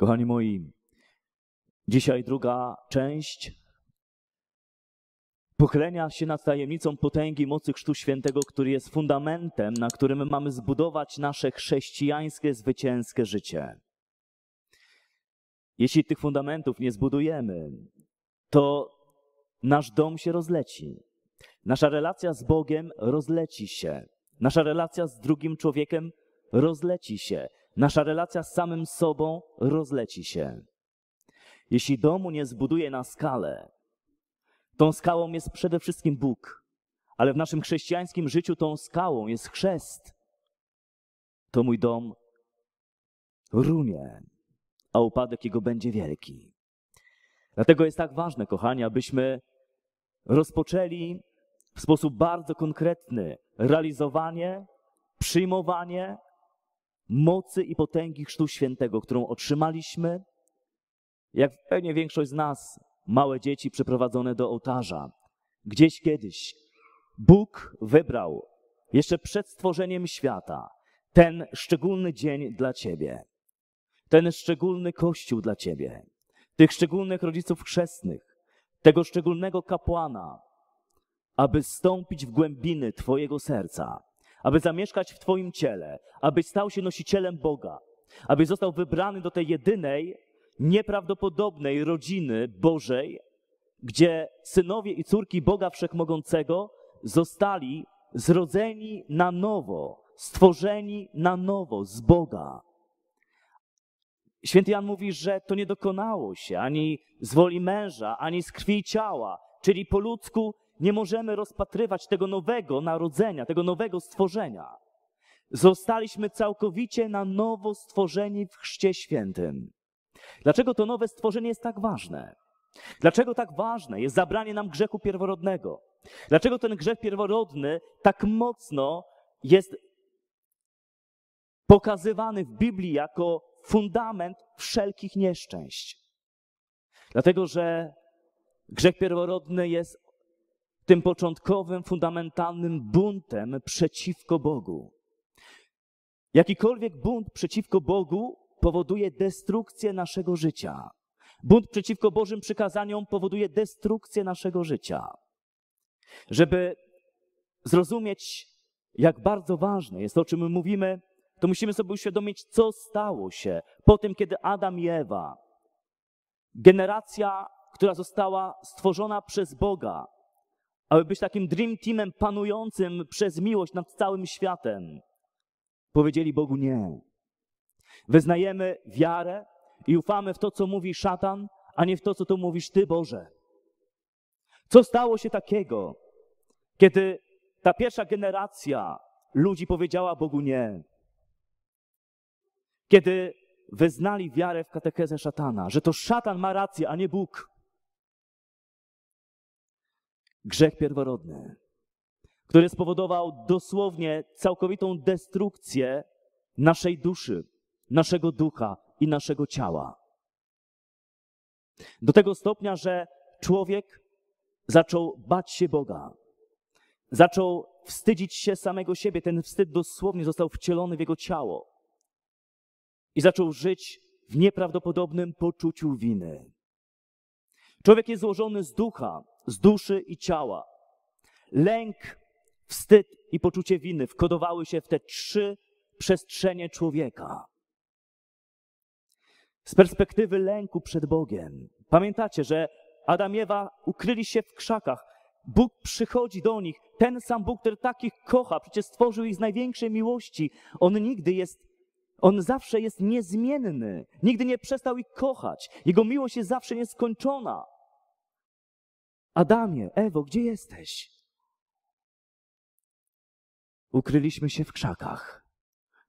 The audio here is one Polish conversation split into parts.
Kochani moi, dzisiaj druga część pochylenia się nad tajemnicą potęgi mocy Chrztu Świętego, który jest fundamentem, na którym mamy zbudować nasze chrześcijańskie, zwycięskie życie. Jeśli tych fundamentów nie zbudujemy, to nasz dom się rozleci. Nasza relacja z Bogiem rozleci się. Nasza relacja z drugim człowiekiem rozleci się. Nasza relacja z samym sobą rozleci się. Jeśli domu nie zbuduje na skalę, tą skałą jest przede wszystkim Bóg, ale w naszym chrześcijańskim życiu tą skałą jest chrzest. To mój dom runie, a upadek jego będzie wielki. Dlatego jest tak ważne, kochani, abyśmy rozpoczęli w sposób bardzo konkretny realizowanie, przyjmowanie mocy i potęgi Chrztu Świętego, którą otrzymaliśmy, jak pewnie większość z nas, małe dzieci przeprowadzone do ołtarza. Gdzieś kiedyś Bóg wybrał, jeszcze przed stworzeniem świata, ten szczególny dzień dla Ciebie, ten szczególny Kościół dla Ciebie, tych szczególnych rodziców chrzestnych, tego szczególnego kapłana, aby stąpić w głębiny Twojego serca aby zamieszkać w Twoim ciele, aby stał się nosicielem Boga, aby został wybrany do tej jedynej, nieprawdopodobnej rodziny Bożej, gdzie synowie i córki Boga Wszechmogącego zostali zrodzeni na nowo, stworzeni na nowo z Boga. Święty Jan mówi, że to nie dokonało się ani z woli męża, ani z krwi ciała, czyli po ludzku nie możemy rozpatrywać tego nowego narodzenia, tego nowego stworzenia. Zostaliśmy całkowicie na nowo stworzeni w Chrzcie Świętym. Dlaczego to nowe stworzenie jest tak ważne? Dlaczego tak ważne jest zabranie nam grzechu pierworodnego? Dlaczego ten grzech pierworodny tak mocno jest pokazywany w Biblii jako fundament wszelkich nieszczęść? Dlatego, że grzech pierworodny jest tym początkowym, fundamentalnym buntem przeciwko Bogu. Jakikolwiek bunt przeciwko Bogu powoduje destrukcję naszego życia. Bunt przeciwko Bożym przykazaniom powoduje destrukcję naszego życia. Żeby zrozumieć, jak bardzo ważne jest to, o czym mówimy, to musimy sobie uświadomić, co stało się po tym, kiedy Adam i Ewa, generacja, która została stworzona przez Boga, aby być takim dream teamem panującym przez miłość nad całym światem. Powiedzieli Bogu nie. Wyznajemy wiarę i ufamy w to, co mówi szatan, a nie w to, co to mówisz Ty, Boże. Co stało się takiego, kiedy ta pierwsza generacja ludzi powiedziała Bogu nie? Kiedy wyznali wiarę w katechezę szatana, że to szatan ma rację, a nie Bóg. Grzech pierworodny, który spowodował dosłownie całkowitą destrukcję naszej duszy, naszego ducha i naszego ciała. Do tego stopnia, że człowiek zaczął bać się Boga, zaczął wstydzić się samego siebie. Ten wstyd dosłownie został wcielony w jego ciało i zaczął żyć w nieprawdopodobnym poczuciu winy. Człowiek jest złożony z ducha, z duszy i ciała. Lęk, wstyd i poczucie winy wkodowały się w te trzy przestrzenie człowieka. Z perspektywy lęku przed Bogiem. Pamiętacie, że Adam i Ewa ukryli się w krzakach. Bóg przychodzi do nich, ten sam Bóg, który takich kocha, przecież stworzył ich z największej miłości. On nigdy jest, on zawsze jest niezmienny, nigdy nie przestał ich kochać. Jego miłość jest zawsze nieskończona. Adamie, Ewo, gdzie jesteś? Ukryliśmy się w krzakach.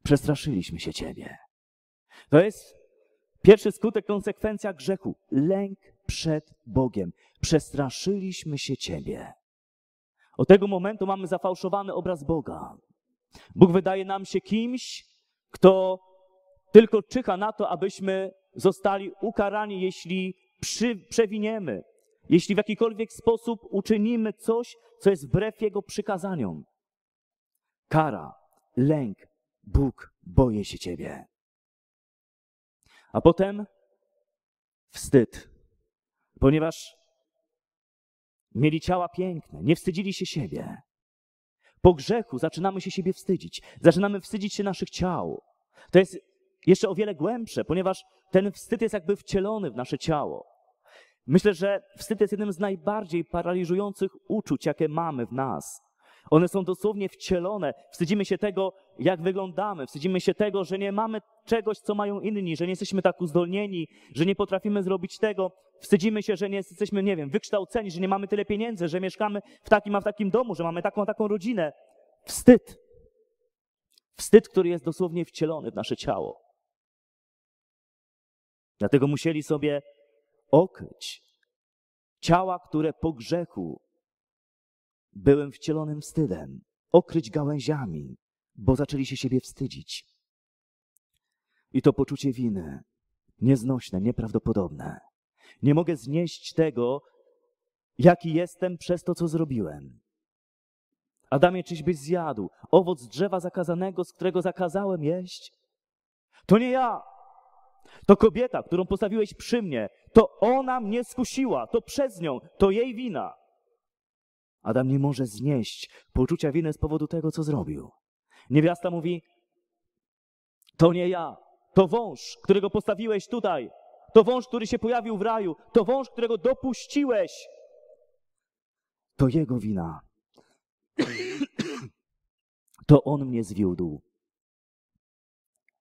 Przestraszyliśmy się Ciebie. To jest pierwszy skutek, konsekwencja grzechu. Lęk przed Bogiem. Przestraszyliśmy się Ciebie. Od tego momentu mamy zafałszowany obraz Boga. Bóg wydaje nam się kimś, kto tylko czyha na to, abyśmy zostali ukarani, jeśli przy, przewiniemy, jeśli w jakikolwiek sposób uczynimy coś, co jest wbrew Jego przykazaniom. Kara, lęk, Bóg boje się Ciebie. A potem wstyd, ponieważ mieli ciała piękne, nie wstydzili się siebie. Po grzechu zaczynamy się siebie wstydzić, zaczynamy wstydzić się naszych ciał. To jest jeszcze o wiele głębsze, ponieważ ten wstyd jest jakby wcielony w nasze ciało. Myślę, że wstyd jest jednym z najbardziej paraliżujących uczuć, jakie mamy w nas. One są dosłownie wcielone. Wstydzimy się tego, jak wyglądamy. Wstydzimy się tego, że nie mamy czegoś, co mają inni, że nie jesteśmy tak uzdolnieni, że nie potrafimy zrobić tego. Wstydzimy się, że nie jesteśmy, nie wiem, wykształceni, że nie mamy tyle pieniędzy, że mieszkamy w takim a w takim domu, że mamy taką a taką rodzinę. Wstyd. Wstyd, który jest dosłownie wcielony w nasze ciało. Dlatego musieli sobie okryć. Ciała, które po grzechu byłem wcielonym wstydem, okryć gałęziami, bo zaczęli się siebie wstydzić. I to poczucie winy, nieznośne, nieprawdopodobne. Nie mogę znieść tego, jaki jestem przez to, co zrobiłem. Adamie, czyś byś zjadł owoc drzewa zakazanego, z którego zakazałem jeść? To nie ja! To kobieta, którą postawiłeś przy mnie, to ona mnie skusiła, to przez nią, to jej wina. Adam nie może znieść poczucia winy z powodu tego, co zrobił. Niewiasta mówi: To nie ja, to wąż, którego postawiłeś tutaj, to wąż, który się pojawił w raju, to wąż, którego dopuściłeś. To jego wina. to on mnie zwiódł.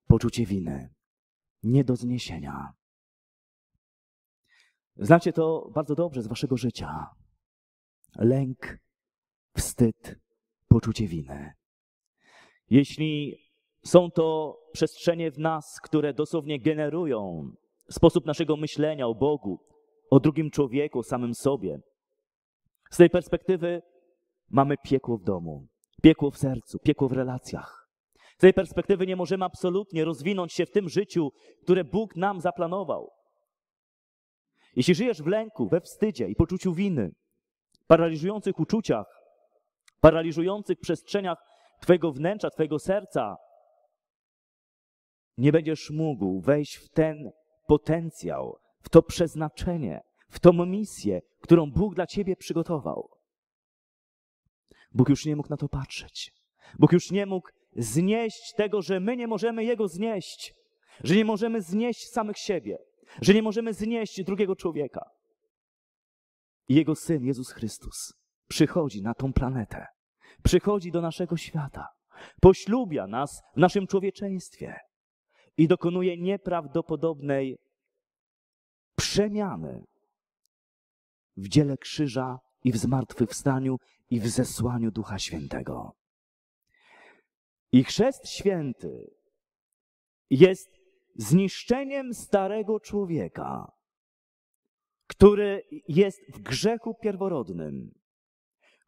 Poczucie winy nie do zniesienia. Znacie to bardzo dobrze z waszego życia. Lęk, wstyd, poczucie winy. Jeśli są to przestrzenie w nas, które dosłownie generują sposób naszego myślenia o Bogu, o drugim człowieku, o samym sobie, z tej perspektywy mamy piekło w domu, piekło w sercu, piekło w relacjach. Z tej perspektywy nie możemy absolutnie rozwinąć się w tym życiu, które Bóg nam zaplanował. Jeśli żyjesz w lęku, we wstydzie i poczuciu winy, paraliżujących uczuciach, paraliżujących przestrzeniach Twojego wnętrza, Twojego serca, nie będziesz mógł wejść w ten potencjał, w to przeznaczenie, w tą misję, którą Bóg dla Ciebie przygotował. Bóg już nie mógł na to patrzeć. Bóg już nie mógł znieść tego, że my nie możemy Jego znieść, że nie możemy znieść samych siebie że nie możemy znieść drugiego człowieka. jego syn, Jezus Chrystus, przychodzi na tą planetę, przychodzi do naszego świata, poślubia nas w naszym człowieczeństwie i dokonuje nieprawdopodobnej przemiany w dziele krzyża i w zmartwychwstaniu i w zesłaniu Ducha Świętego. I Chrzest Święty jest zniszczeniem starego człowieka, który jest w grzechu pierworodnym,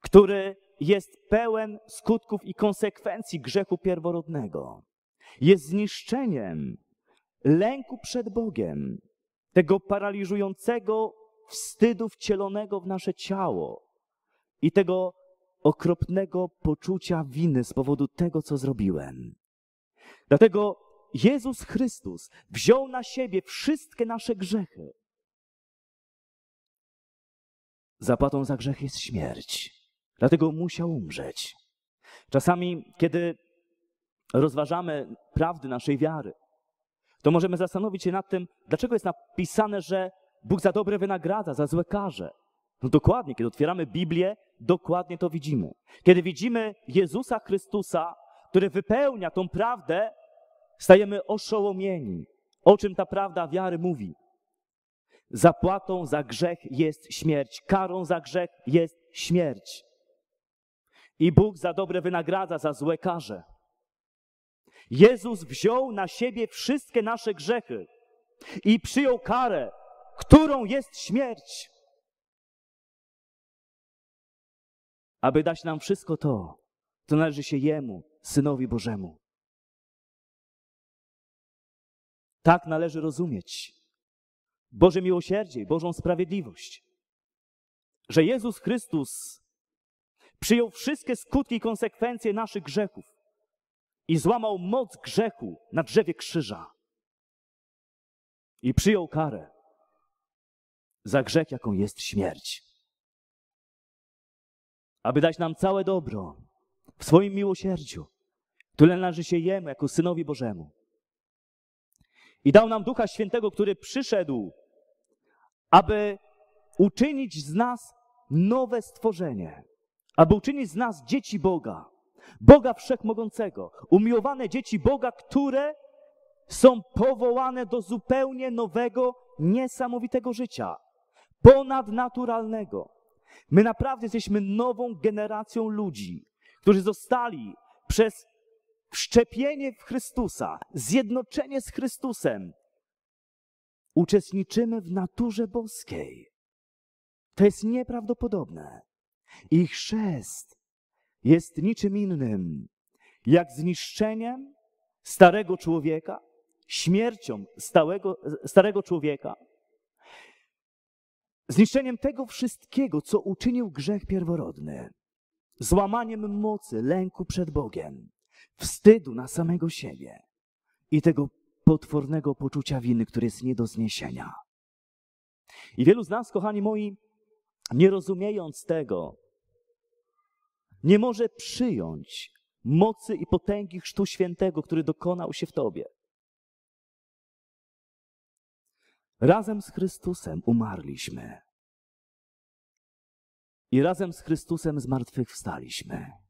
który jest pełen skutków i konsekwencji grzechu pierworodnego. Jest zniszczeniem lęku przed Bogiem, tego paraliżującego wstydu wcielonego w nasze ciało i tego okropnego poczucia winy z powodu tego, co zrobiłem. Dlatego Jezus Chrystus wziął na siebie wszystkie nasze grzechy. Zapłatą za grzech jest śmierć, dlatego musiał umrzeć. Czasami, kiedy rozważamy prawdy naszej wiary, to możemy zastanowić się nad tym, dlaczego jest napisane, że Bóg za dobre wynagradza, za złe karze. No dokładnie, kiedy otwieramy Biblię, dokładnie to widzimy. Kiedy widzimy Jezusa Chrystusa, który wypełnia tą prawdę, Stajemy oszołomieni, o czym ta prawda wiary mówi. Zapłatą za grzech jest śmierć, karą za grzech jest śmierć. I Bóg za dobre wynagradza, za złe karze. Jezus wziął na siebie wszystkie nasze grzechy i przyjął karę, którą jest śmierć. Aby dać nam wszystko to, co należy się Jemu, Synowi Bożemu. Tak należy rozumieć Boże miłosierdzie i Bożą sprawiedliwość. Że Jezus Chrystus przyjął wszystkie skutki i konsekwencje naszych grzechów i złamał moc grzechu na drzewie krzyża i przyjął karę za grzech, jaką jest śmierć. Aby dać nam całe dobro w swoim miłosierdziu, które należy się Jemu jako Synowi Bożemu i dał nam Ducha Świętego, który przyszedł, aby uczynić z nas nowe stworzenie, aby uczynić z nas dzieci Boga, Boga Wszechmogącego, umiłowane dzieci Boga, które są powołane do zupełnie nowego, niesamowitego życia, ponadnaturalnego. My naprawdę jesteśmy nową generacją ludzi, którzy zostali przez wszczepienie w Chrystusa, zjednoczenie z Chrystusem. Uczestniczymy w naturze boskiej. To jest nieprawdopodobne. Ich chrzest jest niczym innym, jak zniszczeniem starego człowieka, śmiercią stałego, starego człowieka, zniszczeniem tego wszystkiego, co uczynił grzech pierworodny, złamaniem mocy, lęku przed Bogiem wstydu na samego siebie i tego potwornego poczucia winy, które jest nie do zniesienia. I wielu z nas, kochani moi, nie rozumiejąc tego, nie może przyjąć mocy i potęgi Chrztu Świętego, który dokonał się w Tobie. Razem z Chrystusem umarliśmy i razem z Chrystusem zmartwychwstaliśmy.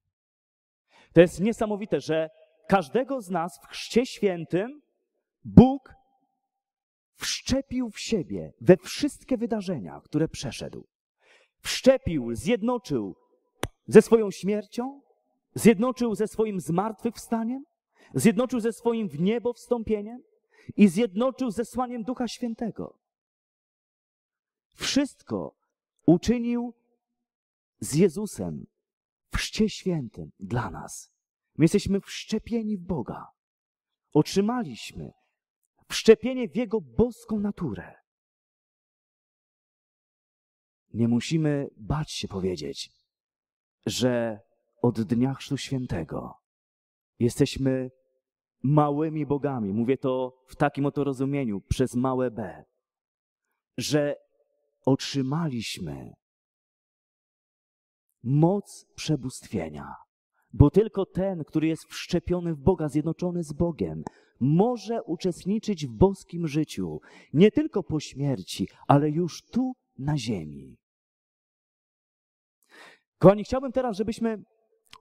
To jest niesamowite, że każdego z nas w Chrzcie Świętym Bóg wszczepił w siebie we wszystkie wydarzenia, które przeszedł. Wszczepił, zjednoczył ze swoją śmiercią, zjednoczył ze swoim zmartwychwstaniem, zjednoczył ze swoim w niebo wstąpieniem i zjednoczył ze słaniem Ducha Świętego. Wszystko uczynił z Jezusem w Chrzcie Świętym dla nas. My jesteśmy wszczepieni w Boga. Otrzymaliśmy wszczepienie w Jego boską naturę. Nie musimy bać się powiedzieć, że od dnia Chrztu Świętego jesteśmy małymi bogami. Mówię to w takim oto rozumieniu, przez małe b. Że otrzymaliśmy moc przebóstwienia. Bo tylko ten, który jest wszczepiony w Boga, zjednoczony z Bogiem, może uczestniczyć w boskim życiu, nie tylko po śmierci, ale już tu na ziemi. Kochani, chciałbym teraz, żebyśmy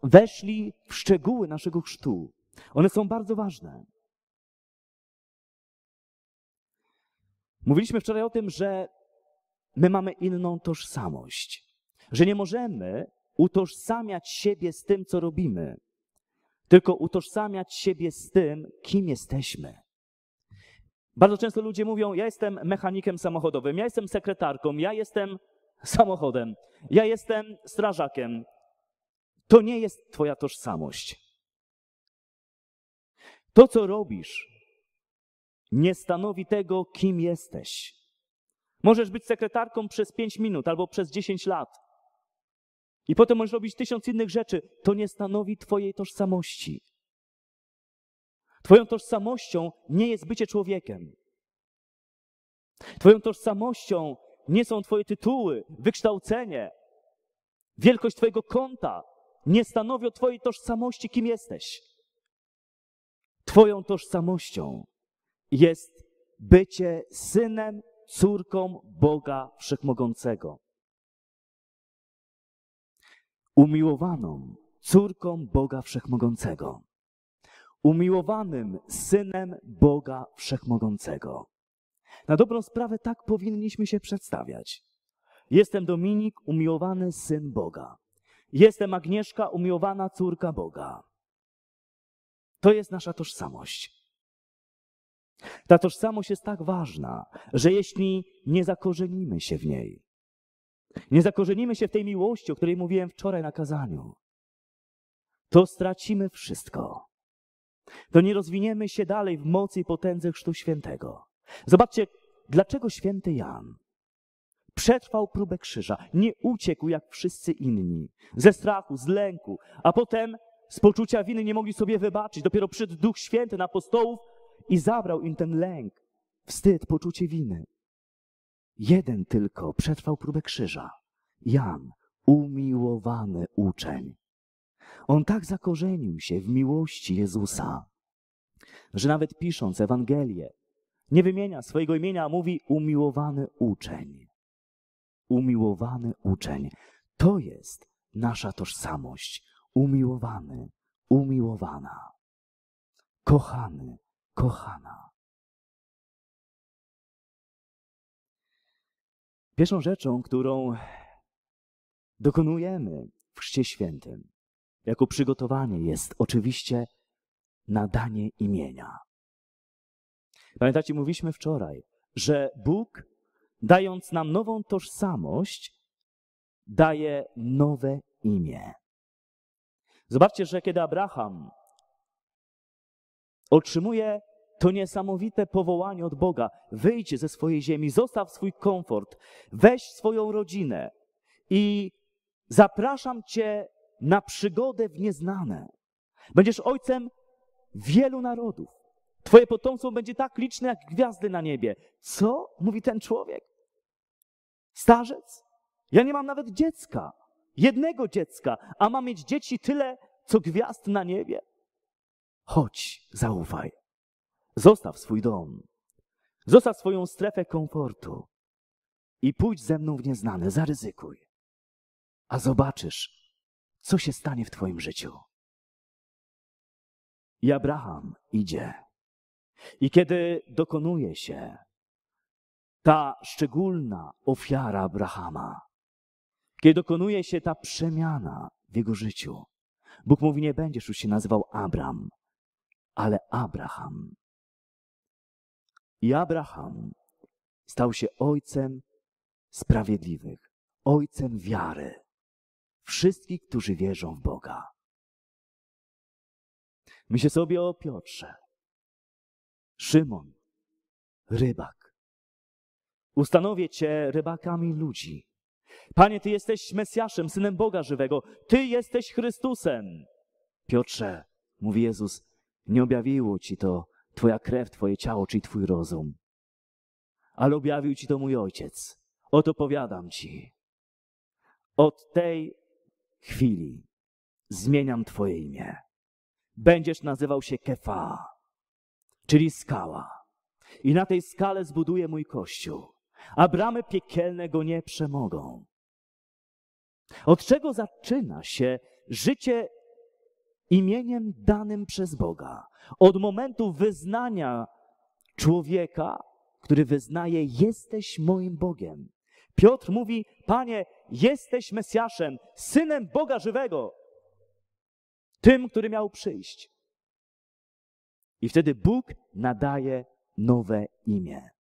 weszli w szczegóły naszego chrztu. One są bardzo ważne. Mówiliśmy wczoraj o tym, że my mamy inną tożsamość że nie możemy utożsamiać siebie z tym, co robimy, tylko utożsamiać siebie z tym, kim jesteśmy. Bardzo często ludzie mówią: Ja jestem mechanikiem samochodowym, ja jestem sekretarką, ja jestem samochodem, ja jestem strażakiem. To nie jest Twoja tożsamość. To, co robisz, nie stanowi tego, kim jesteś. Możesz być sekretarką przez 5 minut albo przez 10 lat, i potem możesz robić tysiąc innych rzeczy. To nie stanowi Twojej tożsamości. Twoją tożsamością nie jest bycie człowiekiem. Twoją tożsamością nie są Twoje tytuły, wykształcenie, wielkość Twojego konta. Nie stanowią Twojej tożsamości, kim jesteś. Twoją tożsamością jest bycie synem, córką Boga Wszechmogącego umiłowaną córką Boga Wszechmogącego, umiłowanym synem Boga Wszechmogącego. Na dobrą sprawę tak powinniśmy się przedstawiać. Jestem Dominik, umiłowany syn Boga. Jestem Agnieszka, umiłowana córka Boga. To jest nasza tożsamość. Ta tożsamość jest tak ważna, że jeśli nie zakorzenimy się w niej, nie zakorzenimy się w tej miłości, o której mówiłem wczoraj na kazaniu, to stracimy wszystko. To nie rozwiniemy się dalej w mocy i potędze Chrztu Świętego. Zobaczcie, dlaczego święty Jan przetrwał próbę krzyża, nie uciekł jak wszyscy inni, ze strachu, z lęku, a potem z poczucia winy nie mogli sobie wybaczyć. Dopiero przyszedł Duch Święty na apostołów i zabrał im ten lęk, wstyd, poczucie winy. Jeden tylko przetrwał próbę krzyża. Jan, umiłowany uczeń. On tak zakorzenił się w miłości Jezusa, że nawet pisząc Ewangelię, nie wymienia swojego imienia, a mówi umiłowany uczeń. Umiłowany uczeń. To jest nasza tożsamość. Umiłowany, umiłowana. Kochany, kochana. Pierwszą rzeczą, którą dokonujemy w Chrzcie Świętym, jako przygotowanie jest oczywiście nadanie imienia. Pamiętacie, mówiliśmy wczoraj, że Bóg, dając nam nową tożsamość, daje nowe imię. Zobaczcie, że kiedy Abraham otrzymuje to niesamowite powołanie od Boga. Wyjdź ze swojej ziemi, zostaw swój komfort, weź swoją rodzinę i zapraszam Cię na przygodę w nieznane. Będziesz ojcem wielu narodów. Twoje potomstwo będzie tak liczne jak gwiazdy na niebie. Co mówi ten człowiek? Starzec? Ja nie mam nawet dziecka. Jednego dziecka, a mam mieć dzieci tyle, co gwiazd na niebie. Chodź, zaufaj. Zostaw swój dom. Zostaw swoją strefę komfortu i pójdź ze mną w nieznane, zaryzykuj. A zobaczysz, co się stanie w Twoim życiu. I Abraham idzie. I kiedy dokonuje się ta szczególna ofiara Abrahama, kiedy dokonuje się ta przemiana w jego życiu, Bóg mówi: Nie będziesz już się nazywał Abram, ale Abraham. I Abraham stał się ojcem sprawiedliwych, ojcem wiary, wszystkich, którzy wierzą w Boga. Myślę sobie o Piotrze, Szymon, rybak. Ustanowię cię rybakami ludzi. Panie, ty jesteś Mesjaszem, synem Boga żywego. Ty jesteś Chrystusem. Piotrze, mówi Jezus, nie objawiło ci to Twoja krew, Twoje ciało, czyli Twój rozum. Ale objawił Ci to mój ojciec. Oto powiadam Ci. Od tej chwili zmieniam Twoje imię. Będziesz nazywał się Kefa, czyli skała. I na tej skale zbuduję mój kościół, a bramy piekielne go nie przemogą. Od czego zaczyna się życie imieniem danym przez Boga. Od momentu wyznania człowieka, który wyznaje, jesteś moim Bogiem. Piotr mówi, Panie, jesteś Mesjaszem, synem Boga żywego, tym, który miał przyjść. I wtedy Bóg nadaje nowe imię.